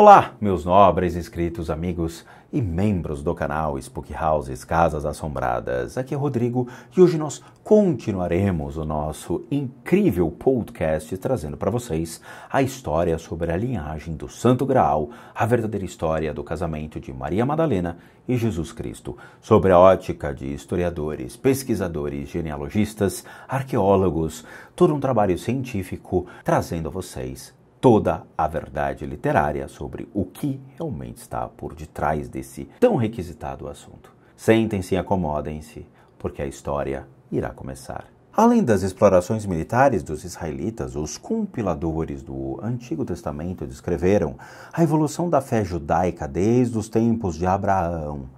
Olá, meus nobres inscritos, amigos e membros do canal Spook Houses Casas Assombradas. Aqui é Rodrigo e hoje nós continuaremos o nosso incrível podcast trazendo para vocês a história sobre a linhagem do Santo Graal, a verdadeira história do casamento de Maria Madalena e Jesus Cristo, sobre a ótica de historiadores, pesquisadores, genealogistas, arqueólogos, todo um trabalho científico trazendo a vocês toda a verdade literária sobre o que realmente está por detrás desse tão requisitado assunto. Sentem-se e acomodem-se, porque a história irá começar. Além das explorações militares dos israelitas, os compiladores do Antigo Testamento descreveram a evolução da fé judaica desde os tempos de Abraão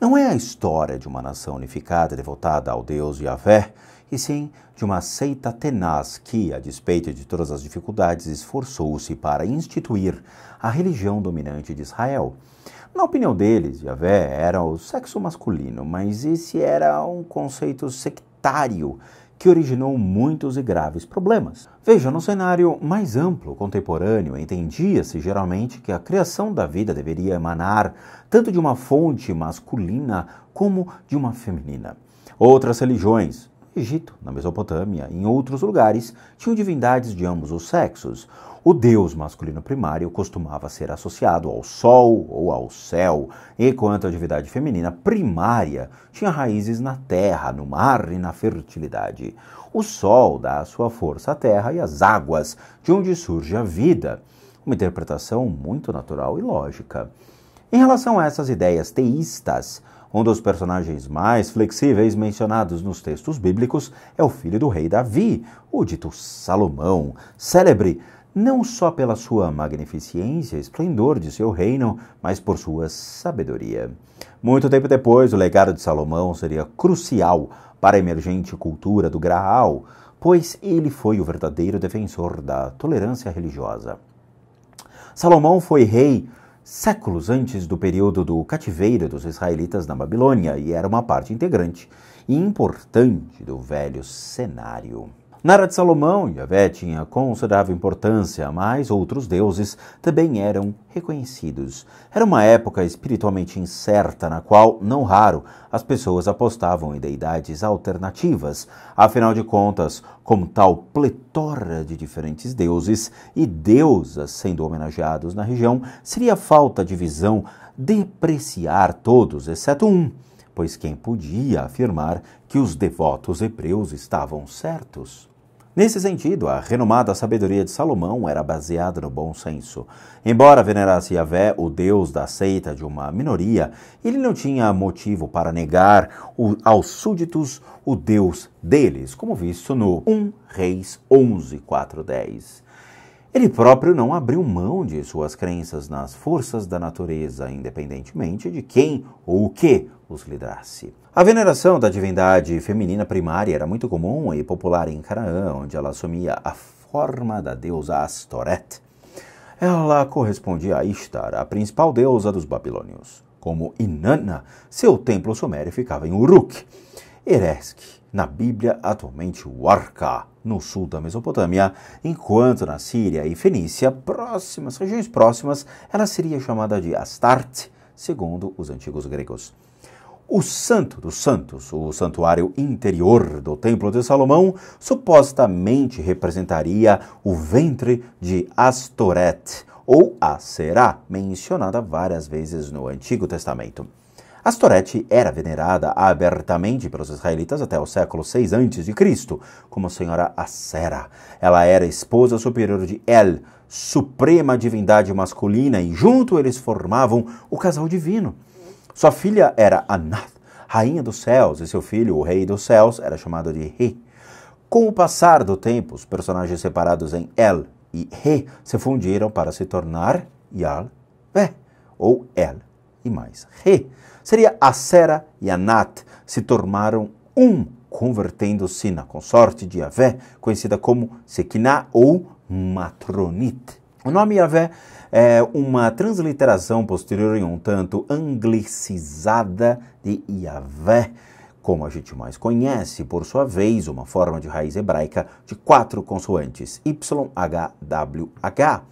não é a história de uma nação unificada devotada ao Deus Yahvé, e sim de uma seita tenaz que, a despeito de todas as dificuldades, esforçou-se para instituir a religião dominante de Israel. Na opinião deles, Yahvé era o sexo masculino, mas esse era um conceito sectário que originou muitos e graves problemas. Veja, no cenário mais amplo contemporâneo, entendia-se geralmente que a criação da vida deveria emanar tanto de uma fonte masculina como de uma feminina. Outras religiões, Egito, na Mesopotâmia e em outros lugares, tinham divindades de ambos os sexos. O deus masculino primário costumava ser associado ao sol ou ao céu, enquanto a divindade feminina primária tinha raízes na terra, no mar e na fertilidade. O sol dá sua força à terra e às águas, de onde surge a vida. Uma interpretação muito natural e lógica. Em relação a essas ideias teístas, um dos personagens mais flexíveis mencionados nos textos bíblicos é o filho do rei Davi, o dito Salomão, célebre não só pela sua magnificência e esplendor de seu reino, mas por sua sabedoria. Muito tempo depois, o legado de Salomão seria crucial para a emergente cultura do Graal, pois ele foi o verdadeiro defensor da tolerância religiosa. Salomão foi rei séculos antes do período do cativeiro dos israelitas na Babilônia e era uma parte integrante e importante do velho cenário. Na era de Salomão, Yahvé tinha considerável importância, mas outros deuses também eram reconhecidos. Era uma época espiritualmente incerta, na qual, não raro, as pessoas apostavam em deidades alternativas. Afinal de contas, como tal pletora de diferentes deuses e deusas sendo homenageados na região, seria falta de visão depreciar todos, exceto um pois quem podia afirmar que os devotos hebreus estavam certos? Nesse sentido, a renomada sabedoria de Salomão era baseada no bom senso. Embora venerasse Yahvé, o deus da seita de uma minoria, ele não tinha motivo para negar aos súditos o deus deles, como visto no 1 Reis 11, 4, 10. Ele próprio não abriu mão de suas crenças nas forças da natureza, independentemente de quem ou o que os liderasse. A veneração da divindade feminina primária era muito comum e popular em Canaã, onde ela assumia a forma da deusa Astoret. Ela correspondia a Ishtar, a principal deusa dos babilônios. Como Inanna, seu templo sumério ficava em Uruk. Eresk na Bíblia, atualmente Arca, no sul da Mesopotâmia, enquanto na Síria e Fenícia, próximas, regiões próximas, ela seria chamada de Astarte, segundo os antigos gregos. O Santo dos Santos, o santuário interior do Templo de Salomão, supostamente representaria o ventre de Astoret, ou a será mencionada várias vezes no Antigo Testamento. Astoret era venerada abertamente pelos israelitas até o século 6 a.C., como a senhora Asera. Ela era esposa superior de El, suprema divindade masculina, e junto eles formavam o casal divino. Sua filha era Anath, rainha dos céus, e seu filho, o rei dos céus, era chamado de Re. Com o passar do tempo, os personagens separados em El e Re se fundiram para se tornar Yal-Ve, ou El e mais Re seria Acera e Anat, se tornaram um, convertendo-se na consorte de Yahvé, conhecida como Sekinah ou Matronit. O nome Yahvé é uma transliteração posterior e um tanto anglicizada de Yahvé, como a gente mais conhece, por sua vez, uma forma de raiz hebraica de quatro consoantes, Y, H, W, H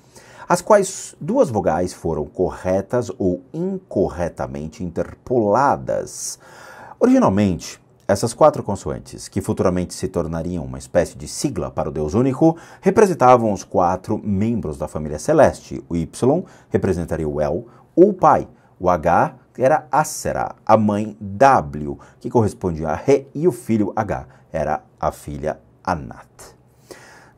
as quais duas vogais foram corretas ou incorretamente interpoladas. Originalmente, essas quatro consoantes, que futuramente se tornariam uma espécie de sigla para o Deus único, representavam os quatro membros da família celeste. O Y representaria o El ou o Pai. O H era Acera, a mãe W, que correspondia a Re, e o filho H era a filha Anat.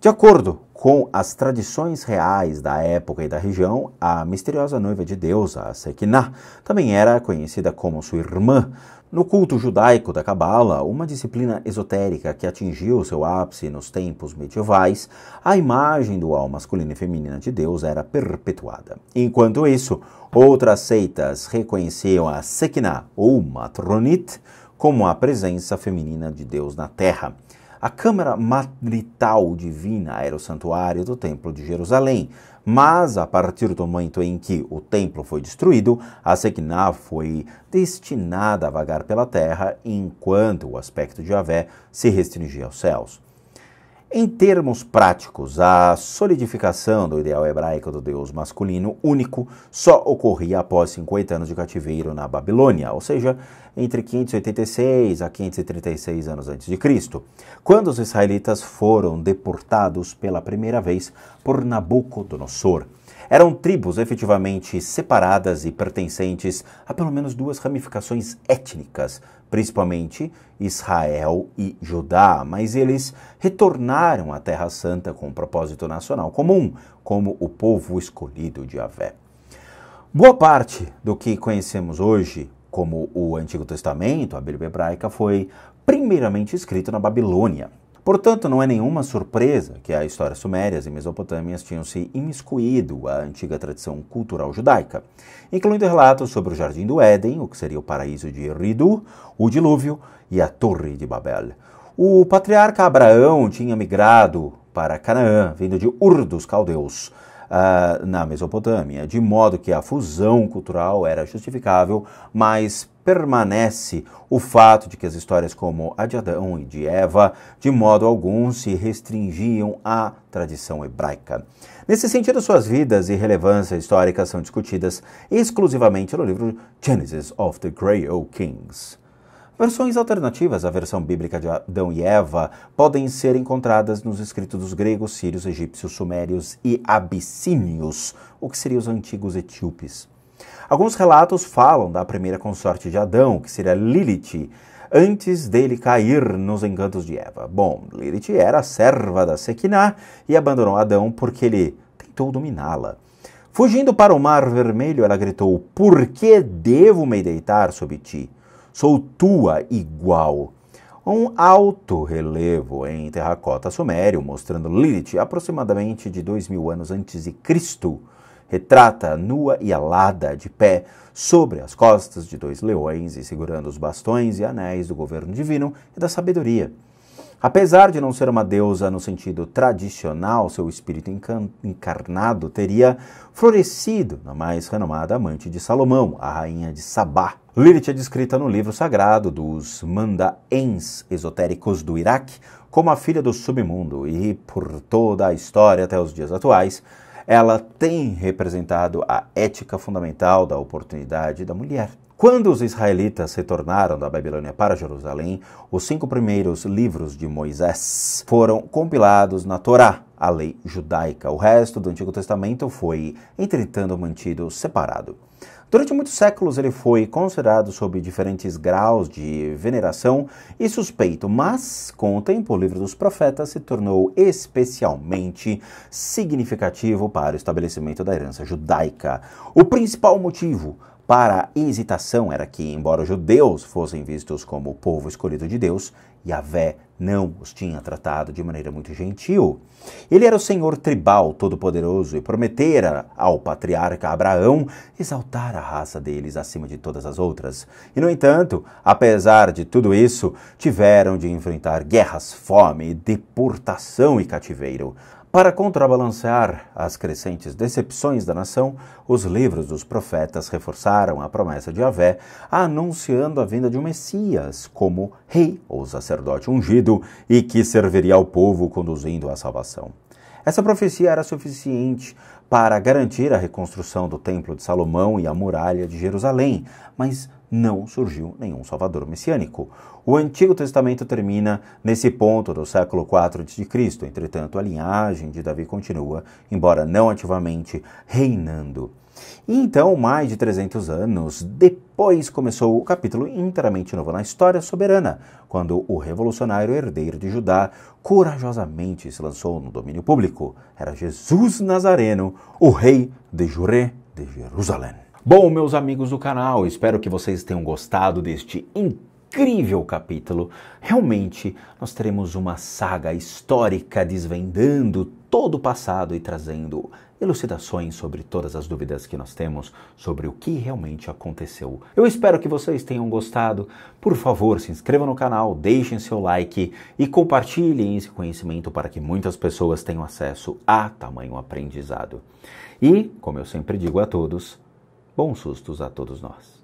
De acordo com as tradições reais da época e da região, a misteriosa noiva de Deus, a Sekinah, também era conhecida como sua irmã. No culto judaico da Cabala, uma disciplina esotérica que atingiu seu ápice nos tempos medievais, a imagem do alma masculina e feminina de Deus era perpetuada. Enquanto isso, outras seitas reconheciam a Sekinah, ou Matronit, como a presença feminina de Deus na Terra a Câmara Marital Divina era o santuário do Templo de Jerusalém, mas a partir do momento em que o templo foi destruído, a Sequiná foi destinada a vagar pela terra enquanto o aspecto de Javé se restringia aos céus. Em termos práticos, a solidificação do ideal hebraico do deus masculino único só ocorria após 50 anos de cativeiro na Babilônia, ou seja, entre 586 a 536 anos antes de Cristo, quando os israelitas foram deportados pela primeira vez por Nabucodonosor. Eram tribos efetivamente separadas e pertencentes a pelo menos duas ramificações étnicas, principalmente Israel e Judá, mas eles retornaram à Terra Santa com um propósito nacional comum, como o povo escolhido de Avé. Boa parte do que conhecemos hoje como o Antigo Testamento, a Bíblia Hebraica, foi primeiramente escrito na Babilônia, Portanto, não é nenhuma surpresa que a história sumérias e mesopotâmias tinham se imiscuído à antiga tradição cultural judaica, incluindo relatos sobre o Jardim do Éden, o que seria o paraíso de Ridu, o dilúvio e a Torre de Babel. O patriarca Abraão tinha migrado para Canaã, vindo de Ur dos Caldeus, ah, na Mesopotâmia, de modo que a fusão cultural era justificável, mas permanece o fato de que as histórias como a de Adão e de Eva, de modo algum, se restringiam à tradição hebraica. Nesse sentido, suas vidas e relevância histórica são discutidas exclusivamente no livro Genesis of the Grail Kings. Versões alternativas à versão bíblica de Adão e Eva podem ser encontradas nos escritos dos gregos, sírios, egípcios, sumérios e abissínios, o que seriam os antigos etíopes. Alguns relatos falam da primeira consorte de Adão, que seria Lilith, antes dele cair nos encantos de Eva. Bom, Lilith era serva da Sequiná e abandonou Adão porque ele tentou dominá-la. Fugindo para o mar vermelho, ela gritou: Por que devo me deitar sob ti? sou tua igual. Um alto relevo em terracota sumério, mostrando Lilith aproximadamente de dois mil anos antes de Cristo, retrata nua e alada, de pé, sobre as costas de dois leões e segurando os bastões e anéis do governo divino e da sabedoria. Apesar de não ser uma deusa no sentido tradicional, seu espírito encarnado teria florescido na mais renomada amante de Salomão, a rainha de Sabá. Lilith é descrita no livro sagrado dos mandaens esotéricos do Iraque como a filha do submundo e, por toda a história até os dias atuais, ela tem representado a ética fundamental da oportunidade da mulher. Quando os israelitas retornaram da Babilônia para Jerusalém, os cinco primeiros livros de Moisés foram compilados na Torá, a lei judaica. O resto do Antigo Testamento foi, entretanto, mantido separado. Durante muitos séculos ele foi considerado sob diferentes graus de veneração e suspeito, mas com o tempo o livro dos profetas se tornou especialmente significativo para o estabelecimento da herança judaica. O principal motivo para a hesitação era que, embora os judeus fossem vistos como o povo escolhido de Deus, Yahvé não os tinha tratado de maneira muito gentil. Ele era o senhor tribal todo-poderoso e prometera ao patriarca Abraão exaltar a raça deles acima de todas as outras. E, no entanto, apesar de tudo isso, tiveram de enfrentar guerras, fome, deportação e cativeiro. Para contrabalancear as crescentes decepções da nação, os livros dos profetas reforçaram a promessa de Javé, anunciando a vinda de um Messias como rei ou sacerdote ungido e que serviria ao povo conduzindo à salvação. Essa profecia era suficiente para garantir a reconstrução do Templo de Salomão e a muralha de Jerusalém, mas não surgiu nenhum Salvador messiânico. O Antigo Testamento termina nesse ponto do século IV a.C., entretanto, a linhagem de Davi continua, embora não ativamente, reinando. E então, mais de 300 anos depois, começou o capítulo inteiramente novo na história soberana, quando o revolucionário herdeiro de Judá corajosamente se lançou no domínio público. Era Jesus Nazareno, o rei de Juré de Jerusalém. Bom, meus amigos do canal, espero que vocês tenham gostado deste incrível capítulo. Realmente, nós teremos uma saga histórica desvendando todo o passado e trazendo elucidações sobre todas as dúvidas que nós temos sobre o que realmente aconteceu. Eu espero que vocês tenham gostado. Por favor, se inscreva no canal, deixem seu like e compartilhem esse conhecimento para que muitas pessoas tenham acesso a tamanho aprendizado. E, como eu sempre digo a todos, Bons sustos a todos nós.